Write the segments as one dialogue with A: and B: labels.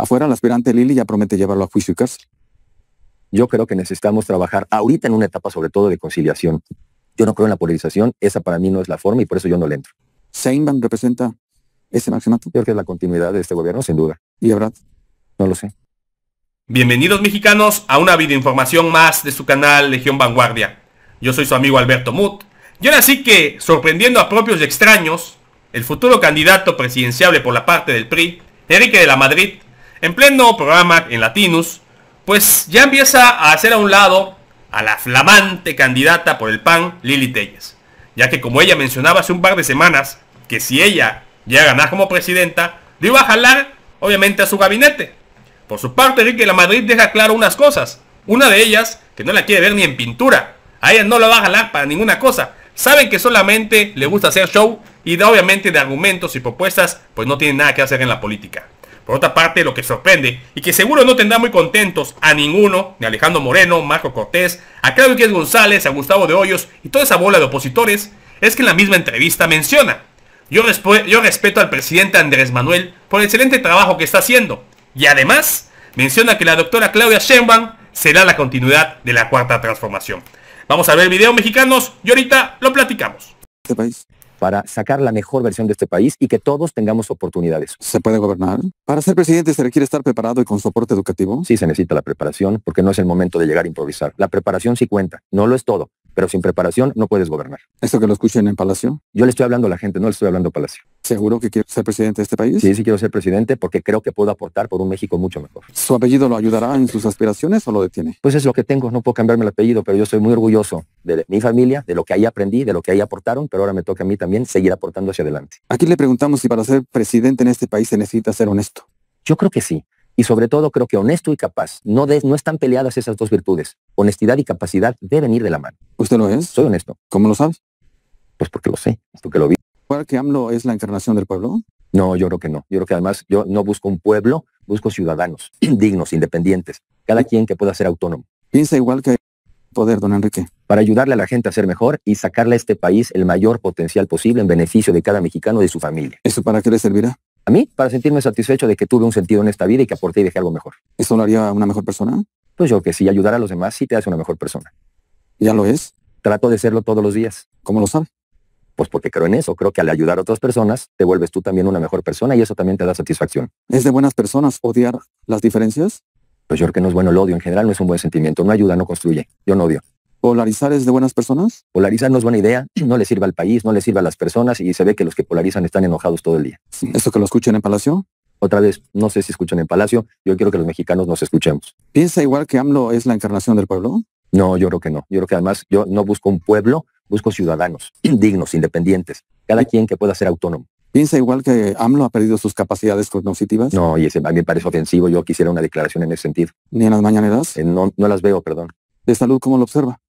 A: Afuera, la aspirante Lili ya promete llevarlo a juicio y cárcel. Yo creo que necesitamos trabajar ahorita en una etapa sobre todo de conciliación. Yo no creo en la polarización, esa para mí no es la forma y por eso yo no le entro. ¿Seinban representa ese maximato? creo que es la continuidad de este gobierno, sin duda. ¿Y habrá? No lo sé.
B: Bienvenidos mexicanos a una videoinformación más de su canal Legión Vanguardia. Yo soy su amigo Alberto Mut. Y ahora sí que, sorprendiendo a propios y extraños, el futuro candidato presidenciable por la parte del PRI, Enrique de la Madrid, en pleno programa en Latinus, pues ya empieza a hacer a un lado a la flamante candidata por el PAN, Lili Telles, ya que como ella mencionaba hace un par de semanas, que si ella llega a ganar como presidenta, le iba a jalar obviamente a su gabinete. Por su parte, Enrique La Madrid deja claro unas cosas. Una de ellas, que no la quiere ver ni en pintura. A ella no la va a jalar para ninguna cosa. Saben que solamente le gusta hacer show y da obviamente de argumentos y propuestas, pues no tiene nada que hacer en la política. Por otra parte, lo que sorprende y que seguro no tendrá muy contentos a ninguno, ni Alejandro Moreno, Marco Cortés, a Claudio Díaz González, a Gustavo de Hoyos y toda esa bola de opositores, es que en la misma entrevista menciona, yo, respeto al presidente Andrés Manuel por el excelente trabajo que está haciendo, y además menciona que la doctora Claudia Sheinbaum será la continuidad de la cuarta transformación. Vamos a ver el video mexicanos y ahorita lo platicamos.
A: Este país para sacar la mejor versión de este país y que todos tengamos oportunidades. ¿Se puede gobernar? Para ser presidente se requiere estar preparado y con soporte educativo. Sí, se necesita la preparación porque no es el momento de llegar a improvisar. La preparación sí cuenta, no lo es todo, pero sin preparación no puedes gobernar. ¿Esto que lo escuchen en Palacio? Yo le estoy hablando a la gente, no le estoy hablando a Palacio. ¿Seguro que quiero ser presidente de este país? Sí, sí quiero ser presidente porque creo que puedo aportar por un México mucho mejor. ¿Su apellido lo ayudará en sus aspiraciones o lo detiene? Pues es lo que tengo, no puedo cambiarme el apellido, pero yo soy muy orgulloso de mi familia, de lo que ahí aprendí, de lo que ahí aportaron, pero ahora me toca a mí también seguir aportando hacia adelante. Aquí le preguntamos si para ser presidente en este país se necesita ser honesto. Yo creo que sí y sobre todo creo que honesto y capaz. No, no están peleadas esas dos virtudes. Honestidad y capacidad deben ir de la mano. ¿Usted lo es? Soy honesto. ¿Cómo lo sabes? Pues porque lo sé, porque lo vi. cuál que AMLO es la encarnación del pueblo? No, yo creo que no. Yo creo que además yo no busco un pueblo, busco ciudadanos dignos, independientes, cada quien que pueda ser autónomo. Piensa igual que poder, don Enrique. Para ayudarle a la gente a ser mejor y sacarle a este país el mayor potencial posible en beneficio de cada mexicano y de su familia. ¿Eso para qué le servirá? a mí para sentirme satisfecho de que tuve un sentido en esta vida y que aporté y dejé algo mejor. ¿Eso lo haría una mejor persona? Pues yo que sí, ayudar a los demás sí te hace una mejor persona. ¿Ya lo es? Trato de serlo todos los días. ¿Cómo lo sabe? Pues porque creo en eso, creo que al ayudar a otras personas te vuelves tú también una mejor persona y eso también te da satisfacción. ¿Es de buenas personas odiar las diferencias? Pues yo creo que no es bueno el odio en general, no es un buen sentimiento, no ayuda, no construye. Yo no odio. ¿Polarizar es de buenas personas? Polarizar no es buena idea, no le sirve al país, no le sirve a las personas y se ve que los que polarizan están enojados todo el día. Esto que lo escuchen en Palacio? Otra vez, no sé si escuchan en Palacio, yo quiero que los mexicanos nos escuchemos. ¿Piensa igual que AMLO es la encarnación del pueblo? No, yo creo que no. Yo creo que además yo no busco un pueblo, busco ciudadanos dignos, independientes, cada quien que pueda ser autónomo. ¿Piensa igual que AMLO ha perdido sus capacidades cognitivas? No, y ese a mí me parece ofensivo. Yo quisiera una declaración en ese sentido. ¿Ni en las mañaneras? Eh, no, no las veo, perdón. ¿De salud cómo lo observa?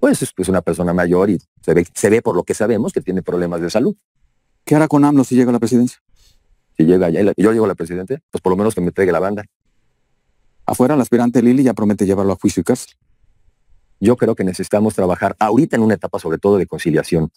A: pues es pues, una persona mayor y se ve, por lo que sabemos que tiene problemas de salud. ¿Qué hará con AMLO si llega a la presidencia? Si llega ya, yo llego a la presidencia, pues por lo menos que me entregue la banda. Afuera, la aspirante Lili ya promete llevarlo a juicio y cárcel. Yo creo que necesitamos trabajar ahorita en una etapa sobre todo de conciliación.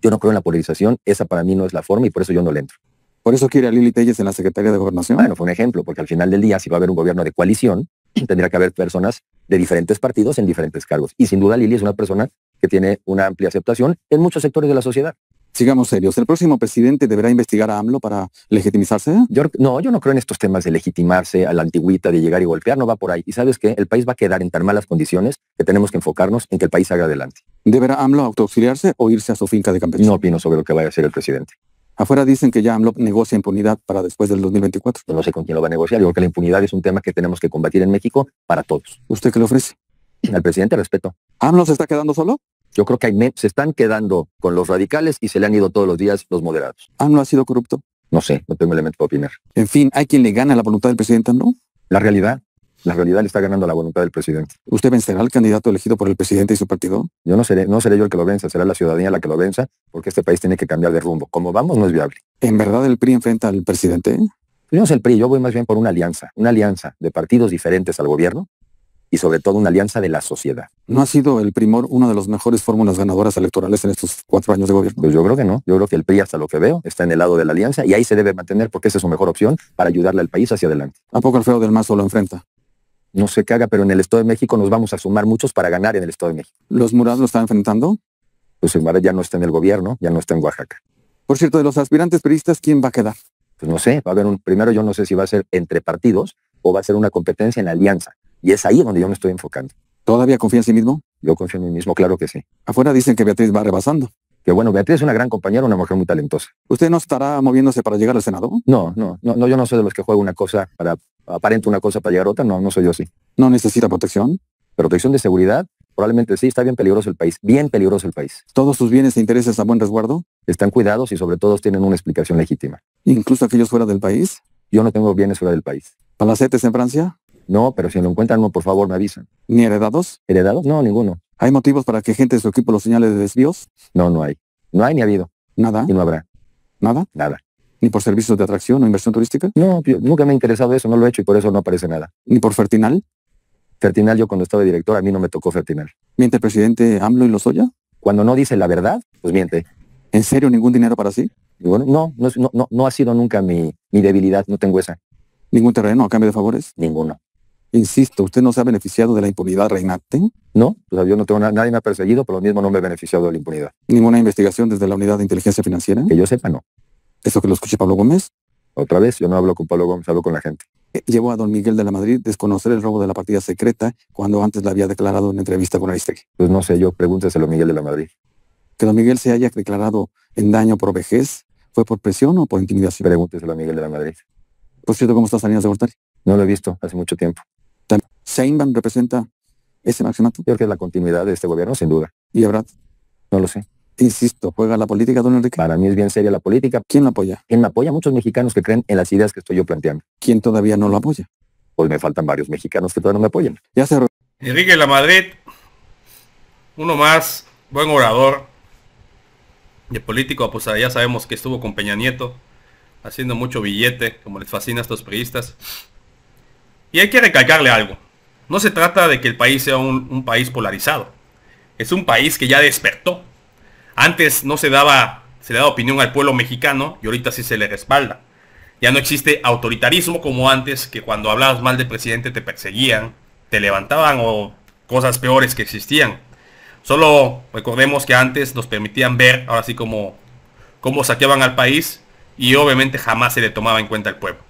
A: Yo no creo en la polarización, esa para mí no es la forma y por eso yo no le entro. ¿Por eso quiere a Lili Telles en la Secretaría de Gobernación? Bueno, fue un ejemplo, porque al final del día, si va a haber un gobierno de coalición, tendría que haber personas de diferentes partidos en diferentes cargos. Y sin duda Lili es una persona que tiene una amplia aceptación en muchos sectores de la sociedad. Sigamos serios. ¿El próximo presidente deberá investigar a AMLO para legitimizarse? no, yo no creo en estos temas de legitimarse a la antigüita, de llegar y golpear, no va por ahí. Y sabes qué? el país va a quedar en tan malas condiciones que tenemos que enfocarnos en que el país haga adelante. ¿Deberá AMLO autoauxiliarse o irse a su finca de campesino? No opino sobre lo que vaya a ser el presidente. Afuera dicen que ya AMLO negocia impunidad para después del 2024. No sé con quién lo va a negociar. Yo creo que la impunidad es un tema que tenemos que combatir en México para todos. ¿Usted qué le ofrece? Al presidente respeto. ¿AMLO se está quedando solo? Yo creo que se están quedando con los radicales y se le han ido todos los días los moderados. ¿AMLO ha sido corrupto? No sé, no tengo elemento para opinar. En fin, ¿hay quien le gana la voluntad del presidente ¿no? La realidad la realidad le está ganando la voluntad del presidente. ¿Usted vencerá al candidato elegido por el presidente y su partido? Yo no seré, no seré yo el que lo venza, será la ciudadanía la que lo venza, porque este país tiene que cambiar de rumbo. Como vamos, no es viable. ¿En verdad el PRI enfrenta al presidente? Yo no el PRI, yo voy más bien por una alianza, una alianza de partidos diferentes al gobierno y sobre todo una alianza de la sociedad. ¿No ha sido el primor una de las mejores fórmulas ganadoras electorales en estos cuatro años de gobierno? Pues yo creo que no. Yo creo que el PRI, hasta lo que veo, está en el lado de la alianza y ahí se debe mantener porque esa es su mejor opción para ayudarle al país hacia adelante. ¿A poco Alfredo del Mazo lo enfrenta? no se caga pero en el Estado de México nos vamos a sumar muchos para ganar en el Estado de México. ¿Los murados lo están enfrentando? Pues el ya no está en el gobierno, ya no está en Oaxaca. Por cierto, de los aspirantes periodistas, ¿quién va a quedar? Pues no sé, va a haber un, primero yo no sé si va a ser entre partidos o va a ser una competencia en la alianza. Y es ahí donde yo me estoy enfocando. ¿Todavía confía en sí mismo? Yo confío en mí mismo, claro que sí. Afuera dicen que Beatriz va rebasando que bueno, Beatriz es una gran compañera, una mujer muy talentosa. ¿Usted no estará moviéndose para llegar al Senado? No, no, no, yo no soy de los que juega una cosa para aparente una cosa para llegar a otra, no, no soy yo así. ¿No necesita protección? Protección de seguridad, probablemente sí, está bien peligroso el país, bien peligroso el país. ¿Todos sus bienes e intereses están buen resguardo? Están cuidados y sobre todo tienen una explicación legítima. ¿Incluso aquellos fuera del país? Yo no tengo bienes fuera del país. ¿Palacetes en Francia? No, pero si lo encuentran, no, por favor, me avisan. ¿Ni heredados? ¿Heredados? No, ninguno. ¿Hay motivos para que gente de su equipo los señale de desvíos? No, no hay. No hay ni ha habido. Nada. Y no habrá. ¿Nada? Nada. ¿Ni por servicios de atracción o inversión turística? No, nunca me ha interesado eso, no lo he hecho y por eso no aparece nada. ¿Ni por Fertinal? Fertinal, yo cuando estaba director, a mí no me tocó Fertinal. ¿Miente el presidente AMLO y Lozoya? Cuando no dice la verdad, pues miente. ¿En serio ningún dinero para sí? bueno, no, no, no, no ha sido nunca mi, mi debilidad, no tengo esa. ¿Ningún terreno a cambio de favores? Ninguno. Insisto, ¿usted no se ha beneficiado de la impunidad reinante? No, sea, yo no tengo nadie me ha perseguido, pero lo mismo no me he beneficiado de la impunidad. ¿Ninguna investigación desde la unidad de inteligencia financiera? Que yo sepa, no. ¿Eso que lo escuche Pablo Gómez? Otra vez, yo no hablo con Pablo Gómez, hablo con la gente. Eh, llevó a don Miguel de la Madrid desconocer el robo de la partida secreta cuando antes la había declarado en entrevista con Aristegui. Pues no sé, yo pregúnteselo a Miguel de la Madrid. Que don Miguel se haya declarado en daño por vejez, ¿fue por presión o por intimidación? Pregúnteselo a Miguel de la Madrid. Por cierto, ¿cómo está Salinas de Gortari? No lo he visto hace mucho tiempo. Seinbaum representa ese maximato? Yo creo que es la continuidad de este gobierno, sin duda. ¿Y Ebrard? No lo sé. Insisto, ¿juega la política, don Enrique? Para mí es bien seria la política. ¿Quién la apoya? ¿Quién la apoya? Muchos mexicanos que creen en las ideas que estoy yo planteando. ¿Quién todavía no lo apoya? Pues me faltan varios mexicanos que todavía no me apoyan. Ya se...
B: Enrique La Madrid, uno más, buen orador, de político, pues ah, ya sabemos que estuvo con Peña Nieto, haciendo mucho billete, como les fascina a estos periodistas. Y hay quiere recalcarle algo. No se trata de que el país sea un, país polarizado. Es un país que ya despertó. Antes no se daba, se le daba opinión al pueblo mexicano y ahorita sí se le respalda. Ya no existe autoritarismo como antes, que cuando hablabas mal del presidente te perseguían, te levantaban o cosas peores que existían. Solo recordemos que antes nos permitían ver, ahora sí, como cómo saqueaban al país y obviamente jamás se le tomaba en cuenta al pueblo.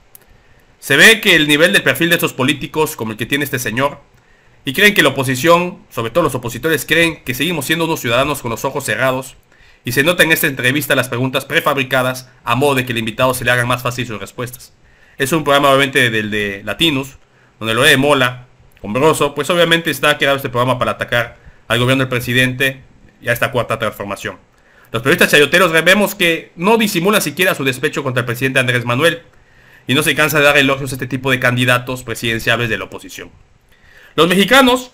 B: Se ve que el nivel del perfil de estos políticos, como el que tiene este señor, y creen que la oposición, sobre todo los opositores, creen que seguimos siendo unos ciudadanos con los ojos cerrados, y se nota en esta entrevista las preguntas prefabricadas a modo de que el invitado se le hagan más fácil sus respuestas. Es un programa obviamente del de Latinos, donde lo de Mola, hombroso, pues obviamente está creado este programa para atacar al gobierno del presidente y a esta cuarta transformación. Los periodistas chayoteros vemos que no disimulan siquiera su despecho contra el presidente Andrés Manuel, y no se cansa de dar elogios a este tipo de candidatos presidenciales de la oposición. Los mexicanos,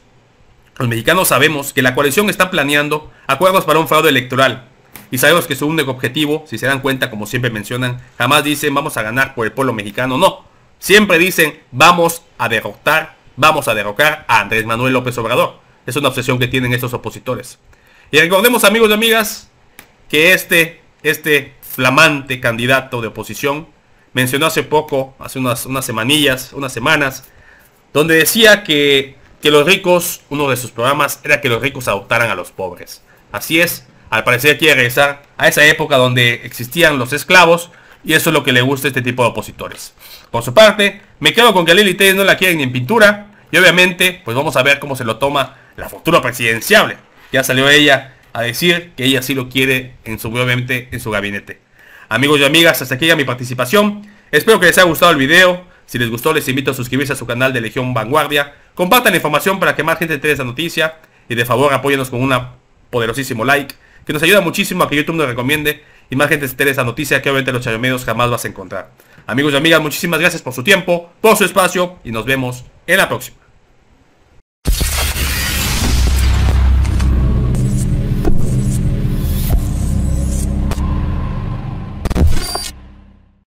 B: los mexicanos sabemos que la coalición está planeando acuerdos para un fraude electoral y sabemos que su único objetivo, si se dan cuenta, como siempre mencionan, jamás dicen vamos a ganar por el pueblo mexicano, no. Siempre dicen vamos a derrotar, vamos a derrocar a Andrés Manuel López Obrador. Es una obsesión que tienen estos opositores. Y recordemos amigos y amigas que este, este flamante candidato de oposición mencionó hace poco, hace unas, unas semanillas, unas semanas, donde decía que, los ricos, uno de sus programas era que los ricos adoptaran a los pobres. Así es, al parecer quiere regresar a esa época donde existían los esclavos y eso es lo que le gusta a este tipo de opositores. Por su parte, me quedo con que a Lili no la quieren ni en pintura y obviamente pues vamos a ver cómo se lo toma la futura presidenciable. Ya salió ella a decir que ella sí lo quiere en su, en su gabinete. Amigos y amigas, hasta aquí llega mi participación. Espero que les haya gustado el video. Si les gustó, les invito a suscribirse a su canal de Legión Vanguardia. Compartan la información para que más gente de esta noticia. Y de favor, apóyanos con un poderosísimo like, que nos ayuda muchísimo a que YouTube nos recomiende y más gente de esta noticia que obviamente los chayomedios jamás vas a encontrar. Amigos y amigas, muchísimas gracias por su tiempo, por su espacio y nos vemos en la próxima.